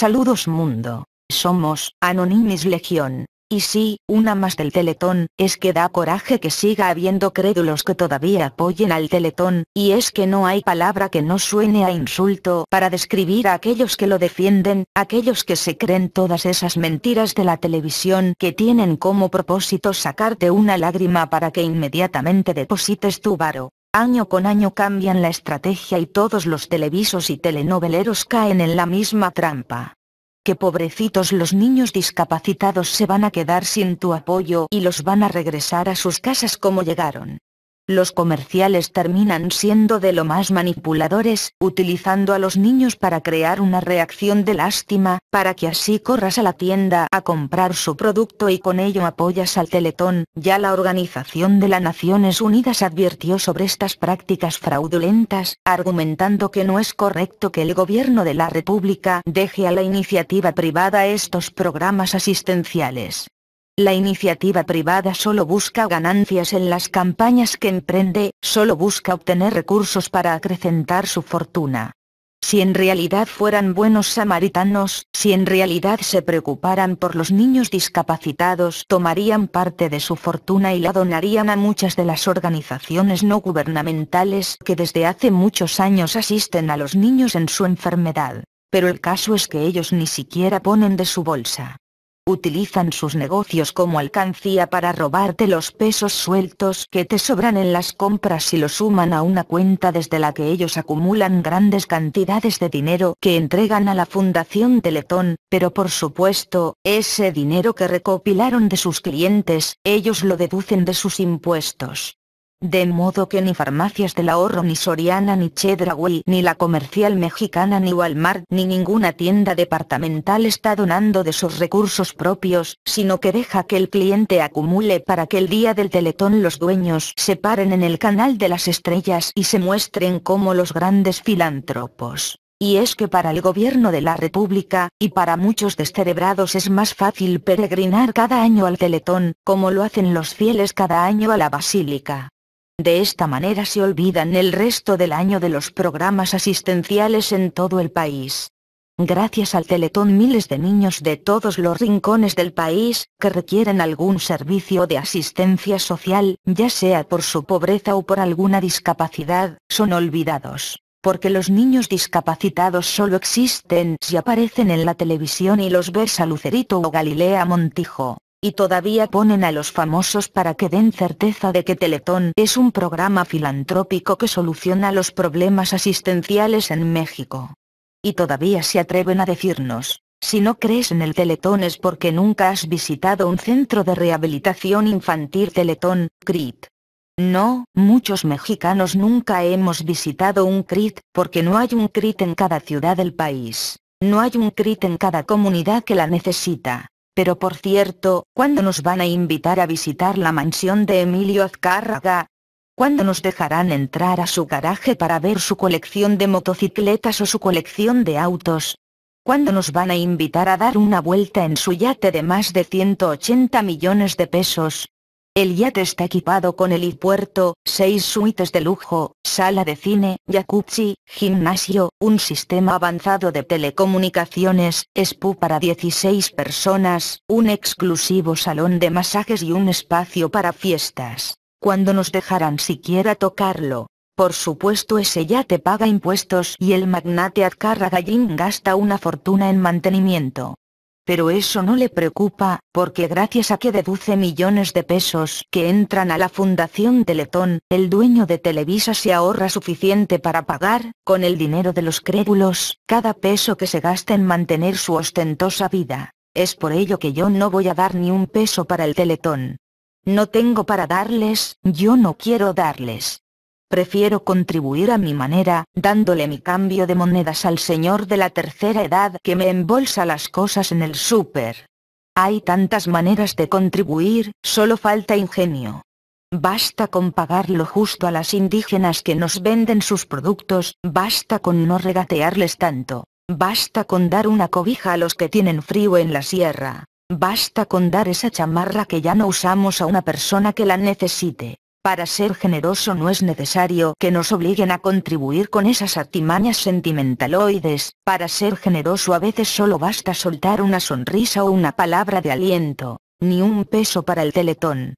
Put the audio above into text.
Saludos mundo. Somos, Anonymous Legión. Y sí, una más del Teletón, es que da coraje que siga habiendo crédulos que todavía apoyen al Teletón, y es que no hay palabra que no suene a insulto para describir a aquellos que lo defienden, aquellos que se creen todas esas mentiras de la televisión que tienen como propósito sacarte una lágrima para que inmediatamente deposites tu varo. Año con año cambian la estrategia y todos los televisos y telenoveleros caen en la misma trampa. Que pobrecitos los niños discapacitados se van a quedar sin tu apoyo y los van a regresar a sus casas como llegaron los comerciales terminan siendo de lo más manipuladores, utilizando a los niños para crear una reacción de lástima, para que así corras a la tienda a comprar su producto y con ello apoyas al Teletón. Ya la Organización de las Naciones Unidas advirtió sobre estas prácticas fraudulentas, argumentando que no es correcto que el gobierno de la República deje a la iniciativa privada estos programas asistenciales. La iniciativa privada solo busca ganancias en las campañas que emprende, solo busca obtener recursos para acrecentar su fortuna. Si en realidad fueran buenos samaritanos, si en realidad se preocuparan por los niños discapacitados, tomarían parte de su fortuna y la donarían a muchas de las organizaciones no gubernamentales que desde hace muchos años asisten a los niños en su enfermedad. Pero el caso es que ellos ni siquiera ponen de su bolsa utilizan sus negocios como alcancía para robarte los pesos sueltos que te sobran en las compras y lo suman a una cuenta desde la que ellos acumulan grandes cantidades de dinero que entregan a la Fundación Teletón, pero por supuesto, ese dinero que recopilaron de sus clientes, ellos lo deducen de sus impuestos. De modo que ni farmacias del ahorro ni Soriana ni Chedraui ni la comercial mexicana ni Walmart ni ninguna tienda departamental está donando de sus recursos propios, sino que deja que el cliente acumule para que el día del teletón los dueños se paren en el canal de las estrellas y se muestren como los grandes filántropos. Y es que para el gobierno de la República, y para muchos descerebrados es más fácil peregrinar cada año al Teletón, como lo hacen los fieles cada año a la Basílica. De esta manera se olvidan el resto del año de los programas asistenciales en todo el país. Gracias al Teletón miles de niños de todos los rincones del país, que requieren algún servicio de asistencia social, ya sea por su pobreza o por alguna discapacidad, son olvidados porque los niños discapacitados solo existen si aparecen en la televisión y los ves a Lucerito o Galilea Montijo. Y todavía ponen a los famosos para que den certeza de que Teletón es un programa filantrópico que soluciona los problemas asistenciales en México. Y todavía se atreven a decirnos, si no crees en el Teletón es porque nunca has visitado un centro de rehabilitación infantil Teletón, CRIT. No, muchos mexicanos nunca hemos visitado un CRIT, porque no hay un CRIT en cada ciudad del país. No hay un CRIT en cada comunidad que la necesita. Pero por cierto, ¿cuándo nos van a invitar a visitar la mansión de Emilio Azcárraga? ¿Cuándo nos dejarán entrar a su garaje para ver su colección de motocicletas o su colección de autos? ¿Cuándo nos van a invitar a dar una vuelta en su yate de más de 180 millones de pesos? El yate está equipado con helipuerto, seis suites de lujo, sala de cine, jacuzzi, gimnasio, un sistema avanzado de telecomunicaciones, SPU para 16 personas, un exclusivo salón de masajes y un espacio para fiestas. Cuando nos dejarán siquiera tocarlo. Por supuesto ese yate paga impuestos y el magnate Azcarra Gallín gasta una fortuna en mantenimiento pero eso no le preocupa, porque gracias a que deduce millones de pesos que entran a la Fundación Teletón, el dueño de Televisa se ahorra suficiente para pagar, con el dinero de los crédulos, cada peso que se gasta en mantener su ostentosa vida. Es por ello que yo no voy a dar ni un peso para el Teletón. No tengo para darles, yo no quiero darles. Prefiero contribuir a mi manera, dándole mi cambio de monedas al señor de la tercera edad que me embolsa las cosas en el súper. Hay tantas maneras de contribuir, solo falta ingenio. Basta con pagar lo justo a las indígenas que nos venden sus productos, basta con no regatearles tanto, basta con dar una cobija a los que tienen frío en la sierra, basta con dar esa chamarra que ya no usamos a una persona que la necesite. Para ser generoso no es necesario que nos obliguen a contribuir con esas artimañas sentimentaloides, para ser generoso a veces solo basta soltar una sonrisa o una palabra de aliento, ni un peso para el teletón,